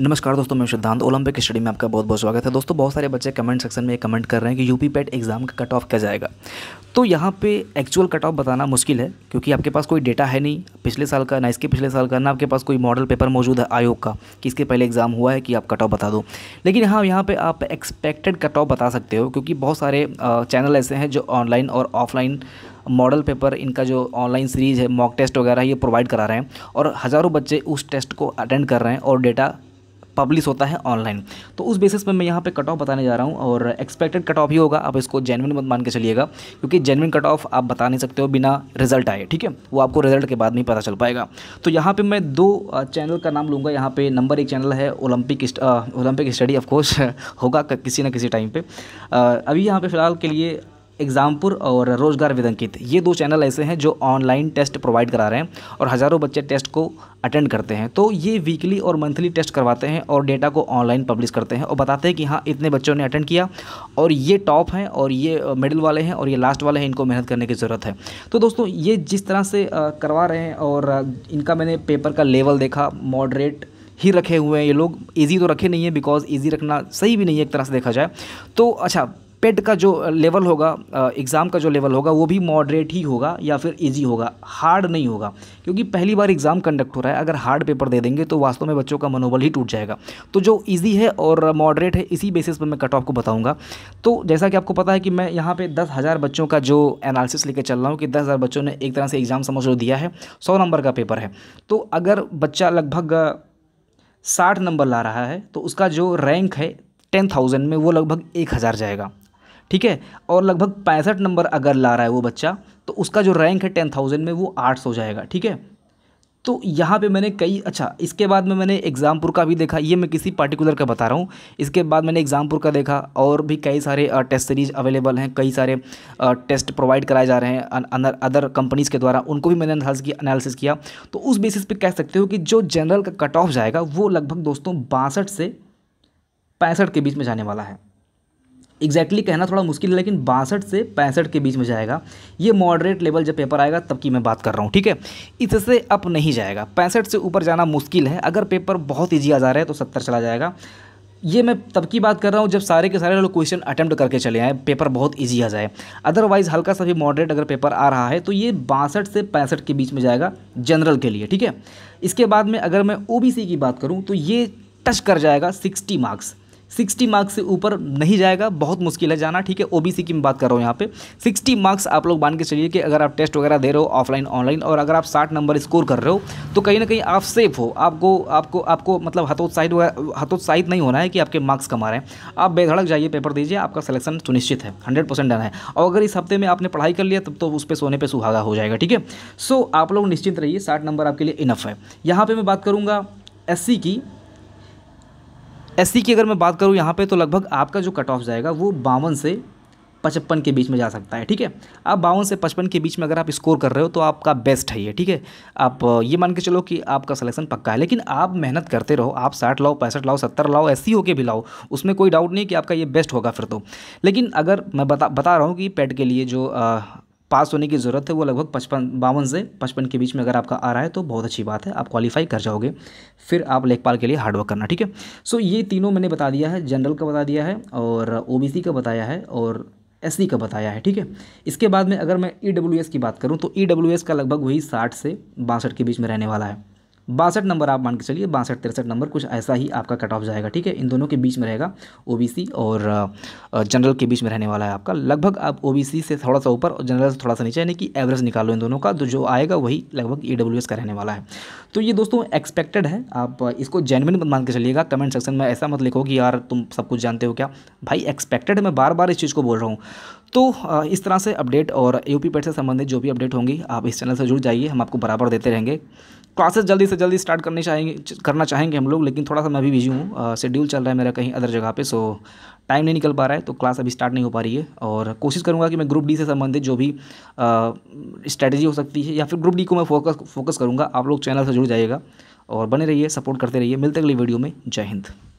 नमस्कार दोस्तों मैं सिद्धांत ओलंपिक स्टडी में आपका बहुत बहुत स्वागत है दोस्तों बहुत सारे बच्चे कमेंट सेक्शन में कमेंट कर रहे हैं कि यूपी पेट एग्ज़ाम का कट ऑफ क्या जाएगा तो यहाँ पे एक्चुअल कट ऑफ बताना मुश्किल है क्योंकि आपके पास कोई डेटा है नहीं पिछले साल का ना इसके पिछले साल का ना आपके पास कोई मॉडल पेपर मौजूद है आयोग का कि इसके पहले एग्ज़ाम हुआ है कि आप कट ऑफ बता दो लेकिन हाँ यहाँ पर आप एक्सपेक्टेड कट ऑफ बता सकते हो क्योंकि बहुत सारे चैनल ऐसे हैं जो ऑनलाइन और ऑफलाइन मॉडल पेपर इनका जो ऑनलाइन सीरीज़ है मॉक टेस्ट वगैरह ये प्रोवाइड करा रहे हैं और हज़ारों बच्चे उस टेस्ट को अटेंड कर रहे हैं और डेटा पब्लिश होता है ऑनलाइन तो उस बेसिस पर मैं यहाँ पे कट ऑफ बताने जा रहा हूँ और एक्सपेक्टेड कट ऑफ ही होगा आप इसको जेनविन मत मान के चलिएगा क्योंकि जेनविन कट ऑफ आप बता नहीं सकते हो बिना रिजल्ट आए ठीक है वो आपको रिजल्ट के बाद नहीं पता चल पाएगा तो यहाँ पर मैं दो चैनल का नाम लूँगा यहाँ पर नंबर एक चैनल है ओलंपिक ओलंपिक स्टडी ऑफकोर्स होगा किसी ना किसी टाइम पर अभी यहाँ पर फ़िलहाल के लिए एग्जामपुर और रोजगार विदंकित ये दो चैनल ऐसे हैं जो ऑनलाइन टेस्ट प्रोवाइड करा रहे हैं और हज़ारों बच्चे टेस्ट को अटेंड करते हैं तो ये वीकली और मंथली टेस्ट करवाते हैं और डेटा को ऑनलाइन पब्लिश करते हैं और बताते हैं कि हाँ इतने बच्चों ने अटेंड किया और ये टॉप हैं और ये मिडिल वाले हैं और ये लास्ट वाले हैं इनको मेहनत करने की ज़रूरत है तो दोस्तों ये जिस तरह से करवा रहे हैं और इनका मैंने पेपर का लेवल देखा मॉडरेट ही रखे हुए हैं ये लोग इजी तो रखे नहीं है बिकॉज़ इजी रखना सही भी नहीं है एक तरह से देखा जाए तो अच्छा पेड का जो लेवल होगा एग्ज़ाम का जो लेवल होगा वो भी मॉडरेट ही होगा या फिर ईजी होगा हार्ड नहीं होगा क्योंकि पहली बार एग्ज़ाम कंडक्ट हो रहा है अगर हार्ड पेपर दे देंगे तो वास्तव में बच्चों का मनोबल ही टूट जाएगा तो जो ईजी है और मॉडरेट है इसी बेसिस पर मैं कट ऑफ को बताऊँगा तो जैसा कि आपको पता है कि मैं यहाँ पर दस हज़ार बच्चों का जो एनालिसिस लेकर चल रहा हूँ कि दस हज़ार बच्चों ने एक तरह से एग्ज़ाम समझ लो तो दिया है सौ नंबर का पेपर है तो अगर बच्चा लगभग साठ नंबर ला रहा है तो उसका जो रैंक है टेन थाउजेंड में वो लगभग एक हज़ार जाएगा ठीक है और लगभग पैंसठ नंबर अगर ला रहा है वो बच्चा तो उसका जो रैंक है टेन थाउजेंड में वो आठ सौ जाएगा ठीक है तो यहाँ पे मैंने कई अच्छा इसके बाद में मैंने एग्ज़ामपुर का भी देखा ये मैं किसी पार्टिकुलर का बता रहा हूँ इसके बाद मैंने एग्ज़ामपुर का देखा और भी कई सारे टेस्ट सीरीज अवेलेबल हैं कई सारे टेस्ट प्रोवाइड कराए जा रहे हैं अंदर अदर कंपनीज़ के द्वारा उनको भी मैंने एनालिसिस किया एनालिसिस किया तो उस बेसिस पर कह सकते हो कि जो जनरल का कट ऑफ जाएगा वो लगभग दोस्तों बासठ से पैंसठ के बीच में जाने वाला है एग्जैक्टली exactly कहना थोड़ा मुश्किल है लेकिन बासठ से पैंसठ के बीच में जाएगा ये मॉडरेट लेवल जब पेपर आएगा तब की मैं बात कर रहा हूँ ठीक है इससे अप नहीं जाएगा पैंसठ से ऊपर जाना मुश्किल है अगर पेपर बहुत ईजी आ जा रहा है तो सत्तर चला जाएगा ये मैं तब की बात कर रहा हूँ जब सारे के सारे लोग क्वेश्चन अटैम्प्ट करके चले आए पेपर बहुत ईजी आ जाए अदरवाइज़ हल्का सा भी मॉडरेट अगर पेपर आ रहा है तो ये बासठ से पैंसठ के बीच में जाएगा जनरल के लिए ठीक है इसके बाद में अगर मैं ओ की बात करूँ तो ये टच कर जाएगा सिक्सटी मार्क्स सिक्सटी मार्क्स से ऊपर नहीं जाएगा बहुत मुश्किल है जाना ठीक है ओबीसी की मैं बात कर रहा हूँ यहाँ पे सिक्सटी मार्क्स आप लोग मान के चलिए कि अगर आप टेस्ट वगैरह दे रहे हो ऑफलाइन ऑनलाइन और अगर आप साठ नंबर स्कोर कर रहे हो तो कहीं ना कहीं आप सेफ हो आपको आपको आपको मतलब हतोत्साहित हतोत्साहित नहीं होना है कि आपके मार्क्स कमा रहे हैं आप बेधड़क जाइए पेपर दीजिए आपका सिलेक्शन सुनिश्चित है हंड्रेड परसेंट डन है और अगर इस हफ्ते में आपने पढ़ाई कर लिया तब तो उस पर सोने पर सुहागा हो जाएगा ठीक है सो आप लोग निश्चिंत रहिए साठ नंबर आपके लिए इनफ है यहाँ पर मैं बात करूँगा एस की एस की अगर मैं बात करूँ यहाँ पे तो लगभग आपका जो कट ऑफ जाएगा वो बावन से पचपन के बीच में जा सकता है ठीक है आप बावन से पचपन के बीच में अगर आप स्कोर कर रहे हो तो आपका बेस्ट है ये ठीक है आप ये मान के चलो कि आपका सिलेक्शन पक्का है लेकिन आप मेहनत करते रहो आप साठ लाओ पैंसठ लाओ सत्तर लाओ ऐसी होके भी लाओ उसमें कोई डाउट नहीं कि आपका ये बेस्ट होगा फिर तो लेकिन अगर मैं बता बता रहा हूँ कि पेट के लिए जो आ, पास होने की ज़रूरत है वो लगभग पचपन बावन से पचपन के बीच में अगर आपका आ रहा है तो बहुत अच्छी बात है आप क्वालिफाई कर जाओगे फिर आप लेखपाल के लिए हार्डवर्क करना ठीक है सो ये तीनों मैंने बता दिया है जनरल का बता दिया है और ओ का बताया है और एस का बताया है ठीक है इसके बाद में अगर मैं ई e की बात करूँ तो ई e का लगभग वही साठ से बासठ के बीच में रहने वाला है बासठ नंबर आप मान के चलिए बासठ तिरसठ नंबर कुछ ऐसा ही आपका कट ऑफ जाएगा ठीक है इन दोनों के बीच में रहेगा ओबीसी और जनरल के बीच में रहने वाला है आपका लगभग आप ओबीसी से थोड़ा सा ऊपर और जनरल से थोड़ा सा नीचे यानी कि एवरेज निकालो इन दोनों का तो जो आएगा वही लगभग ई का रहने वाला है तो ये दोस्तों एक्सपेक्टेड है आप इसको जेनविन मान के चलिएगा कमेंट सेक्शन में ऐसा मत लिखो कि यार तुम सब कुछ जानते हो क्या भाई एक्सपेक्टेड मैं बार बार इस चीज़ को बोल रहा हूँ तो इस तरह से अपडेट और यू पी से संबंधित जो भी अपडेट होंगी आप इस चैनल से जुड़ जाइए हम आपको बराबर देते रहेंगे क्लासेस जल्दी से जल्दी स्टार्ट करनी चाहेंगे करना चाहेंगे हम लोग लेकिन थोड़ा सा मैं अभी बिजी हूँ शेड्यूल चल रहा है मेरा कहीं अदर जगह पे सो टाइम नहीं निकल पा रहा है तो क्लास अभी स्टार्ट नहीं हो पा रही है और कोशिश करूँगा कि मैं ग्रुप डी से संबंधित जो भी स्ट्रैटेजी हो सकती है या फिर ग्रुप डी को मैं फोकस फोकस करूँगा आप लोग चैनल से जुड़ जाइएगा और बने रहिए सपोर्ट करते रहिए मिलते अगली वीडियो में जय हिंद